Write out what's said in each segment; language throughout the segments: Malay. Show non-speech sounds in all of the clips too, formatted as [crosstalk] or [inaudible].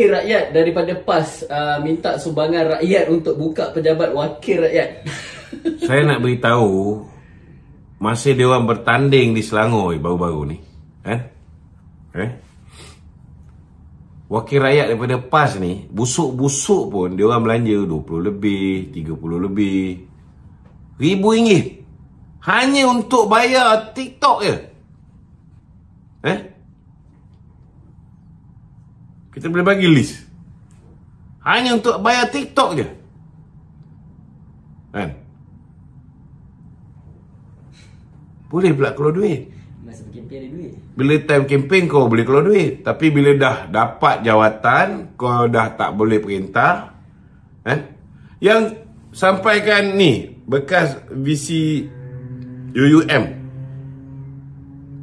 wakil rakyat daripada PAS uh, minta sumbangan rakyat untuk buka pejabat wakil rakyat. [laughs] Saya nak beritahu masih dia orang bertanding di Selangor eh, baru-baru ni. Eh? Eh? Wakil rakyat daripada PAS ni busuk-busuk pun dia orang belanja 20 lebih, 30 lebih. Ribu ringgit. Hanya untuk bayar TikTok je. Kita boleh bagi list Hanya untuk bayar TikTok je Kan Boleh pula keluar duit Masa ada duit. Bila time kempen kau boleh keluar duit Tapi bila dah dapat jawatan Kau dah tak boleh perintah eh? Yang sampaikan ni Bekas VC UUM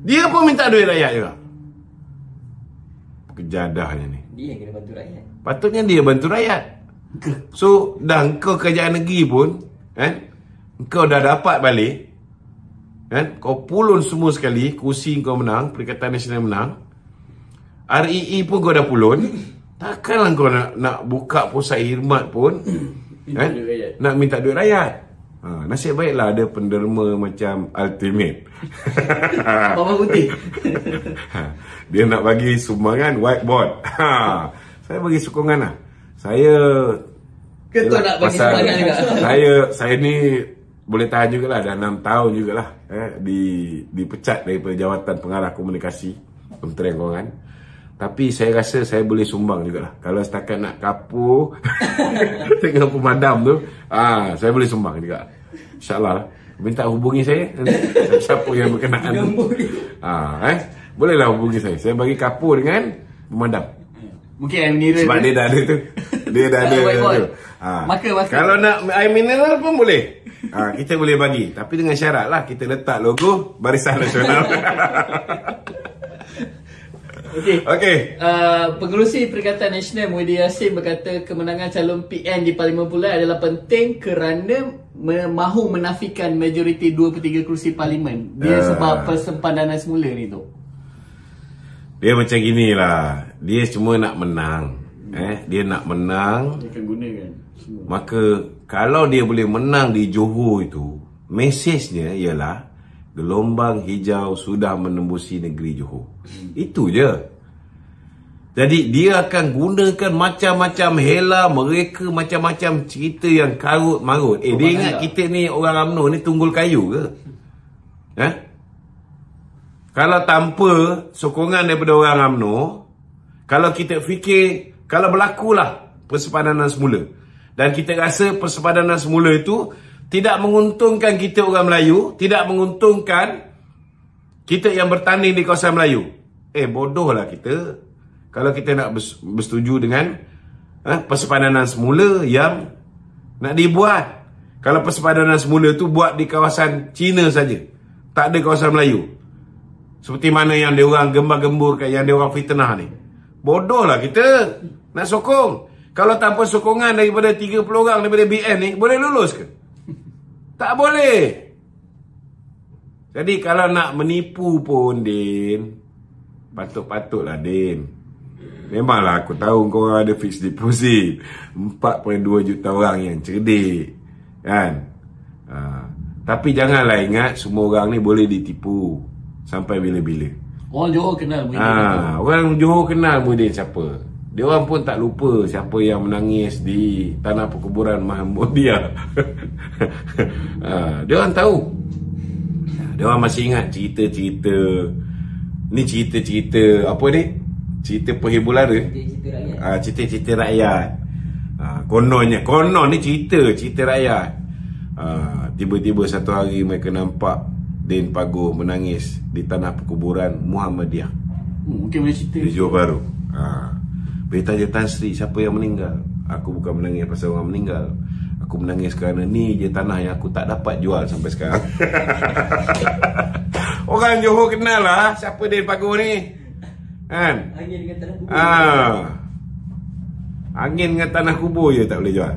Dia pun minta duit rakyat juga Kejadahnya ni dia yang kena bantu rakyat. Patutnya dia bantu rakyat. So, dah kau kerajaan negeri pun, kan? Eh, kau dah dapat balik, kan? Eh, kau pulun semua sekali, kursi kau menang, Perikatan Nasional menang. REE e pun kau dah pulun. [coughs] Takkanlah kau nak, nak buka pusat hirmat pun, [coughs] kan? Eh, nak minta duit rakyat. Ha, nasib baiklah ada penderma macam ultimate. Papa [laughs] putih. [laughs] ha, dia nak bagi sumbangan whiteboard. Ha, saya bagi sokongan lah. Saya... Ke tu nak bagi sumbangan juga? [laughs] Saya, saya ni boleh tahan jugalah. Dah 6 tahun jugalah. Eh, di, dipecat daripada jawatan pengarah komunikasi. Kementerian Kewangan. Tapi saya rasa saya boleh sumbang juga lah. Kalau setakat nak kapur dengan pemadam tu, ah saya boleh sumbang juga. InsyaAllah lah. Minta hubungi saya nanti [laughs] Siapa yang berkenaan Ah, ha, eh? Boleh hubungi saya Saya bagi kapur dengan Memandam Mungkin air mineral Sebab tu. dia dah ada tu Dia dah ada [laughs] tu. Ha. Maka masa Kalau nak air mineral pun boleh ha, Kita boleh bagi Tapi dengan syarat lah Kita letak logo Barisan Nasional [laughs] Okey. Okey. Uh, pengerusi Perikatan Nasional Muhyiddin Yassin berkata kemenangan calon PN di Parlimen Bulan adalah penting kerana mahu menafikan majoriti 2 per 3 kerusi parlimen dia uh, sebab persempadanan semula ni tu dia macam gini lah dia cuma nak menang eh dia nak menang dia akan gunakan semua maka kalau dia boleh menang di Johor itu mesejnya ialah gelombang hijau sudah menembusi negeri Johor hmm. itu je jadi dia akan gunakan macam-macam hela mereka macam-macam cerita yang karut marut. Eh oh, dia ingat kita ni orang UMNO ni tunggul kayu ke? Eh? Kalau tanpa sokongan daripada orang UMNO, kalau kita fikir, kalau berlakulah persepadanan semula. Dan kita rasa persepadanan semula itu tidak menguntungkan kita orang Melayu, tidak menguntungkan kita yang bertanding di kawasan Melayu. Eh bodohlah kita kalau kita nak bersetuju dengan eh, persepadanan semula yang nak dibuat kalau persepadanan semula tu buat di kawasan Cina saja tak ada kawasan Melayu seperti mana yang dia diorang gembar-gemburkan yang dia diorang fitnah ni bodoh lah kita nak sokong kalau tanpa sokongan daripada 30 orang daripada BN ni boleh lulus ke tak boleh jadi kalau nak menipu pun Din patut-patutlah Din Memanglah aku tahu kau orang ada fixed deposit 4.2 juta orang yang cerdik Kan ha. Tapi janganlah ingat semua orang ni boleh ditipu Sampai bila-bila Orang Johor kenal Muhyiddin ha. Orang Johor kenal Muhyiddin siapa dia orang pun tak lupa siapa yang menangis di tanah perkuburan Mahmudia. [laughs] ha, dia orang tahu. Ha, dia orang masih ingat cerita-cerita. Ni cerita-cerita apa ni? Cerita perhibulara Cerita rakyat ah, Cerita-cerita rakyat ah, Kononnya Konon ni cerita Cerita rakyat ah, Tiba-tiba satu hari mereka nampak Din Pago menangis Di tanah perkuburan Muhammadiyah hmm, Mungkin boleh cerita Di Johor Baru ha. Berita je Tan Sri Siapa yang meninggal Aku bukan menangis pasal orang meninggal Aku menangis kerana ni je tanah yang aku tak dapat jual sampai sekarang [laughs] Orang Johor kenal lah Siapa Din Pago ni Kan? Angin dengan tanah kubur. Ah. Ha. Angin dengan tanah kubur je tak boleh jual.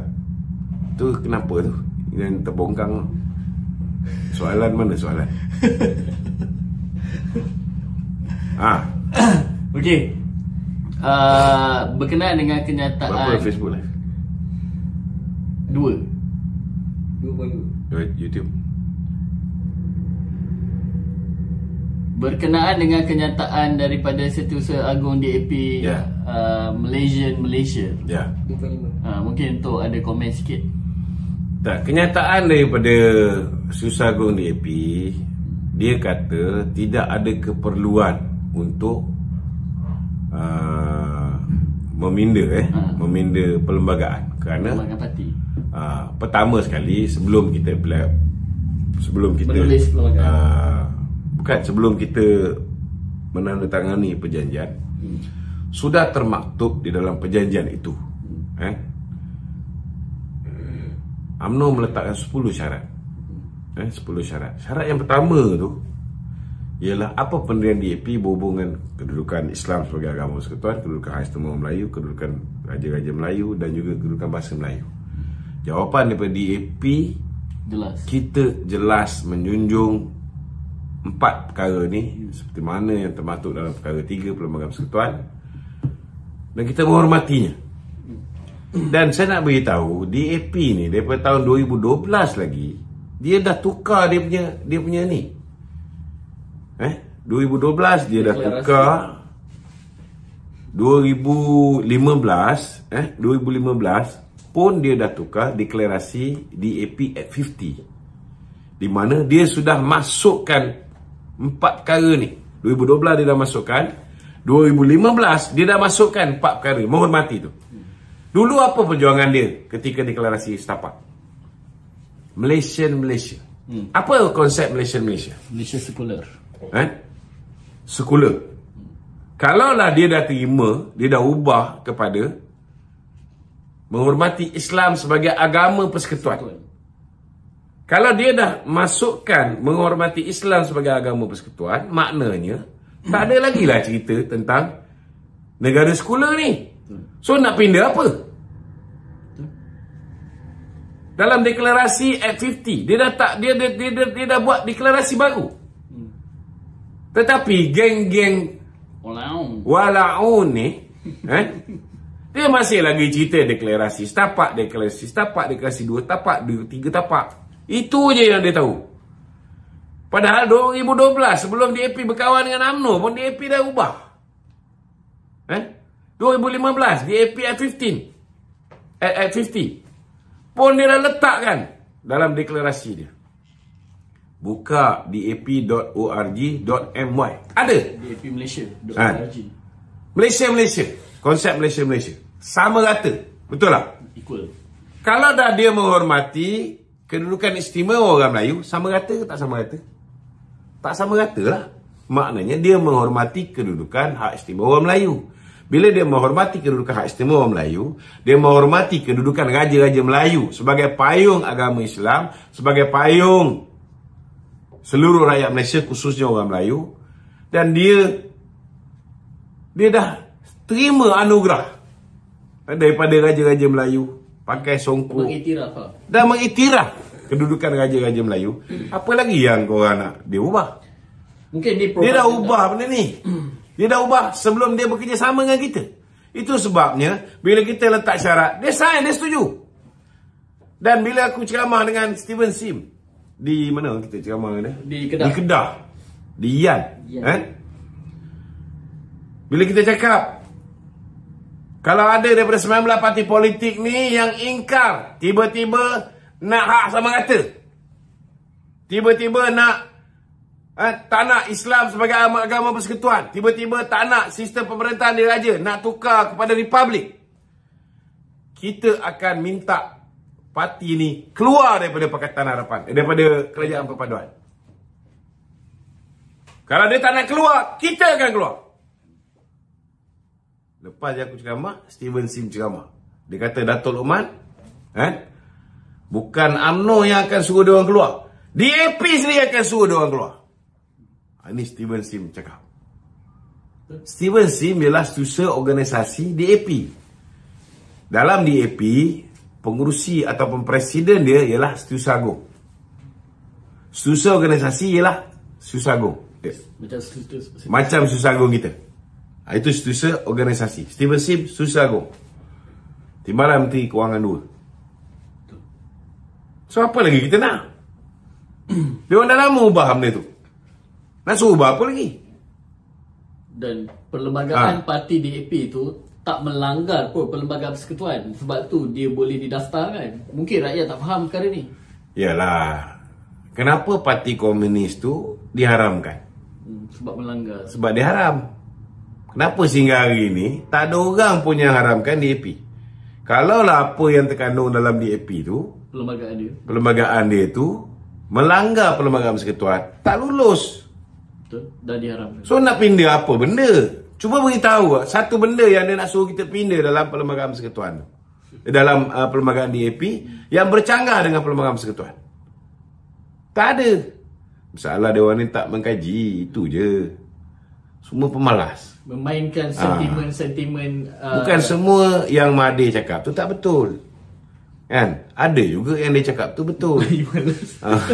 Tu kenapa tu? Yang terbongkang. Soalan mana soalan? [laughs] ah. Ha. Okey. Uh, berkenaan dengan kenyataan Berapa Facebook live? Dua Dua poin dua YouTube berkenaan dengan kenyataan daripada Setiausaha Agung DAP yeah. uh, Malaysian Malaysia. Yeah. Uh, mungkin untuk ada komen sikit. Tak, kenyataan daripada Setiausaha Agung DAP dia kata tidak ada keperluan untuk uh, meminda eh ha. meminda perlembagaan kerana parti. Uh, pertama sekali sebelum kita sebelum kita Menulis perlembagaan uh, bukan sebelum kita menandatangani perjanjian hmm. sudah termaktub di dalam perjanjian itu hmm. eh UMNO meletakkan 10 syarat eh 10 syarat syarat yang pertama tu ialah apa pendirian DAP berhubungan kedudukan Islam sebagai agama persekutuan, kedudukan Hari Setengah Melayu, kedudukan Raja-Raja Melayu dan juga kedudukan Bahasa Melayu. Jawapan daripada DAP jelas. Kita jelas menjunjung empat perkara ni seperti mana yang termasuk dalam perkara tiga perlembagaan persekutuan dan kita menghormatinya dan saya nak beritahu DAP ni daripada tahun 2012 lagi dia dah tukar dia punya dia punya ni eh 2012 dia, dah tukar 2015 eh 2015 pun dia dah tukar deklarasi DAP at 50 di mana dia sudah masukkan empat perkara ni 2012 dia dah masukkan 2015 dia dah masukkan empat perkara menghormati tu dulu apa perjuangan dia ketika deklarasi setapak Malaysian Malaysia hmm. apa konsep Malaysian Malaysia Malaysia sekular eh? sekular kalau lah dia dah terima dia dah ubah kepada menghormati Islam sebagai agama persekutuan sekular. Kalau dia dah masukkan menghormati Islam sebagai agama persekutuan, maknanya tak ada lagi lah cerita tentang negara sekolah ni. So nak pindah apa? Dalam deklarasi Act 50, dia dah tak dia dia dia, dia, dia dah buat deklarasi baru. Tetapi geng-geng Walaun ni eh, dia masih lagi cerita deklarasi setapak deklarasi setapak deklarasi dua tapak dua tiga tapak itu je yang dia tahu. Padahal 2012 sebelum DAP berkawan dengan AMNO pun DAP dah ubah. Eh? 2015 DAP at 15. At, at 50. Pun dia dah letakkan dalam deklarasi dia. Buka dap.org.my Ada DAP Malaysia ha. Malaysia Malaysia Konsep Malaysia Malaysia Sama rata Betul tak? Equal Kalau dah dia menghormati kedudukan istimewa orang Melayu sama rata ke tak sama rata? Tak sama rata lah. Maknanya dia menghormati kedudukan hak istimewa orang Melayu. Bila dia menghormati kedudukan hak istimewa orang Melayu, dia menghormati kedudukan raja-raja Melayu sebagai payung agama Islam, sebagai payung seluruh rakyat Malaysia khususnya orang Melayu dan dia dia dah terima anugerah daripada raja-raja Melayu pakai songkok mengiktiraf lah. dan mengiktiraf kedudukan raja-raja Melayu hmm. apa lagi yang kau orang nak dia ubah mungkin dia dia dah ubah benda ni hmm. dia dah ubah sebelum dia bekerja sama dengan kita itu sebabnya bila kita letak syarat dia sign dia setuju dan bila aku ceramah dengan Steven Sim di mana kita ceramah dia di Kedah di Kedah di Yan eh bila kita cakap kalau ada daripada 19 parti politik ni yang ingkar tiba-tiba nak hak sama rata. Tiba-tiba nak eh, tak nak Islam sebagai agama persekutuan. Tiba-tiba tak nak sistem pemerintahan diraja nak tukar kepada republik. Kita akan minta parti ini keluar daripada Pakatan Harapan, eh, daripada Kerajaan Perpaduan. Kalau dia tak nak keluar, kita akan keluar. Lepas dia aku ceramah, Steven Sim ceramah. Dia kata Datuk Luqman, eh, Bukan UMNO yang akan suruh dia orang keluar. DAP sendiri akan suruh dia orang keluar. Ah, ini Steven Sim cakap. Steven Sim ialah susa organisasi DAP. Dalam DAP, pengurusi ataupun presiden dia ialah Setiausaha Agung. Setiausaha organisasi ialah Setiausaha Agung. Macam Setiausaha Agung kita. Ah, itu Setiausaha Organisasi. Steven Sim, Setiausaha Agung. Timbalan Menteri Kewangan 2. So apa lagi kita nak? Dia dah lama ubah benda tu. Nak suruh ubah apa lagi? Dan perlembagaan ha. parti DAP tu tak melanggar pun perlembagaan persekutuan. Sebab tu dia boleh didaftarkan. Mungkin rakyat tak faham perkara ni. Yalah. Kenapa parti komunis tu diharamkan? Hmm, sebab melanggar. Sebab diharam. Kenapa sehingga hari ni tak ada orang pun yang haramkan DAP? Kalaulah apa yang terkandung dalam DAP tu, perlembagaan dia. Perlembagaan dia tu melanggar perlembagaan persekutuan, tak lulus. Betul. Dah diharamkan. So nak pindah apa benda? Cuba bagi tahu. satu benda yang dia nak suruh kita pindah dalam perlembagaan persekutuan eh, Dalam uh, perlembagaan DAP yang bercanggah dengan perlembagaan persekutuan. Tak ada. Masalah dia orang ni tak mengkaji, itu je. Semua pemalas. Memainkan sentimen-sentimen. Ha. Uh, Bukan semua yang Mahathir cakap tu tak betul. Kan? Ada juga yang dia cakap tu betul. Bayi [laughs] malas. Ah.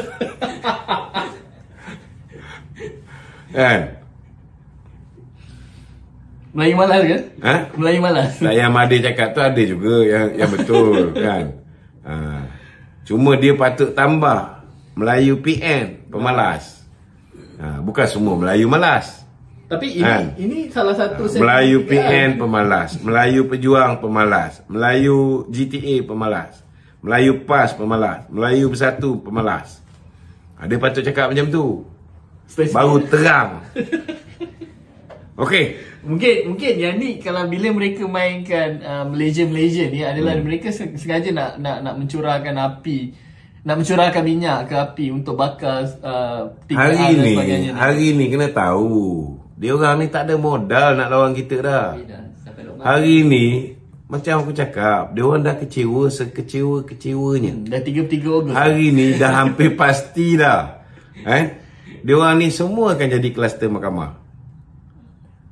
kan? Melayu malas ke? Ha? Melayu malas. Tak, yang Mahathir cakap tu ada juga yang yang betul [laughs] kan? Ha. Cuma dia patut tambah Melayu PN, pemalas. Ha. Bukan semua Melayu malas. Tapi ini kan? ini salah satu Melayu PN kan? pemalas, Melayu pejuang pemalas, Melayu GTA pemalas. Melayu PAS pemalas. Melayu Bersatu pemalas. Ada patut cakap macam tu. Spesifik. Baru terang. [laughs] Okay, Mungkin mungkin yang ni kalau bila mereka mainkan uh, Malaysia Malaysia ni adalah hmm. mereka sengaja nak nak nak mencurahkan api nak mencurahkan minyak ke api untuk bakar uh, hari ni, ni hari ni kena tahu dia orang ni tak ada modal nak lawan kita dah, dah. hari ni macam aku cakap, dia orang dah kecewa sekecewa-kecewanya. Hmm, dah tiga tiga Ogos. Hari ni dah hampir [laughs] pasti dah. Eh? Dia orang ni semua akan jadi kluster mahkamah.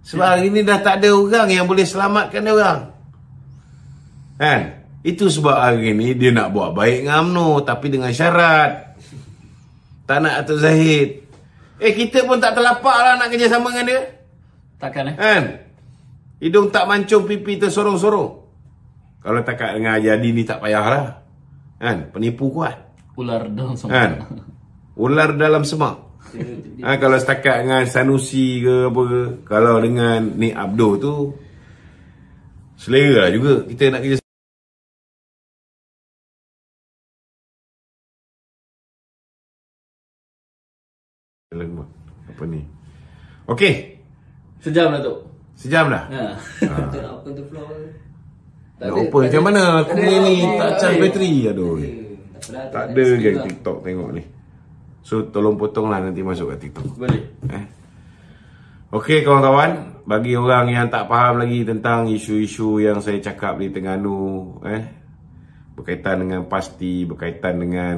Sebab hari ni dah tak ada orang yang boleh selamatkan dia orang. Eh? Itu sebab hari ni dia nak buat baik dengan UMNO tapi dengan syarat. Tak nak Atuk Zahid. Eh kita pun tak terlapak lah nak kerjasama dengan dia. Takkan eh. Kan? Eh? Hidung tak mancung pipi tersorong-sorong. Kalau tak kat dengan Ayadi ni tak payahlah. Kan? Penipu kuat. Ular dalam semak. Kan? Ular dalam semak. ha, kalau setakat dengan Sanusi ke apa ke. Kalau dengan ni Abdul tu. Selera lah juga. Kita nak kerja. Apa ni? Okay, Sejam lah tu. Sejam lah. Ha. Ha. Tak ada. Open macam mana? Aku ni ni tak charge bateri. Aduh. Tak, tak ada geng TikTok tengok ni. So tolong potonglah nanti masuk kat TikTok. Boleh. Eh. Okey kawan-kawan, bagi orang yang tak faham lagi tentang isu-isu yang saya cakap di Terengganu, eh berkaitan dengan pasti, berkaitan dengan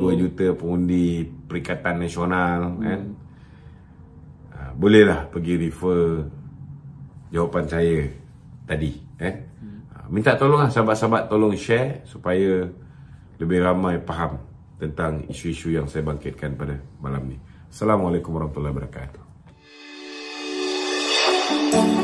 2 juta pengundi Perikatan Nasional eh? hmm. kan? bolehlah pergi refer jawapan saya tadi eh hmm. ah, minta tolonglah sahabat-sahabat tolong share supaya lebih ramai faham tentang isu-isu yang saya bangkitkan pada malam ni assalamualaikum warahmatullahi wabarakatuh Thank you.